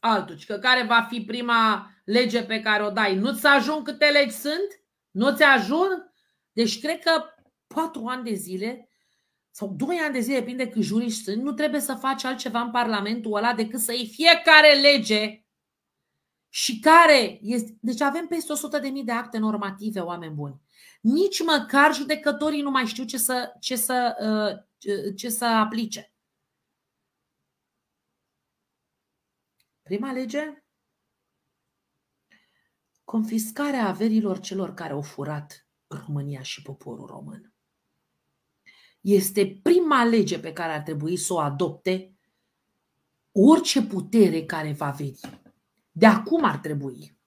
Altuci, că care va fi prima lege pe care o dai? Nu-ți ajung câte legi sunt? Nu-ți ajung? Deci cred că patru ani de zile sau 2 ani de zile, depinde cât juriști sunt, nu trebuie să faci altceva în Parlamentul ăla decât să iei fiecare lege și care este. Deci avem peste 100.000 de acte normative, oameni buni. Nici măcar judecătorii nu mai știu ce să, ce să, uh, ce să aplice. Prima lege? Confiscarea averilor celor care au furat România și poporul român. Este prima lege pe care ar trebui să o adopte orice putere care va veni. De acum ar trebui.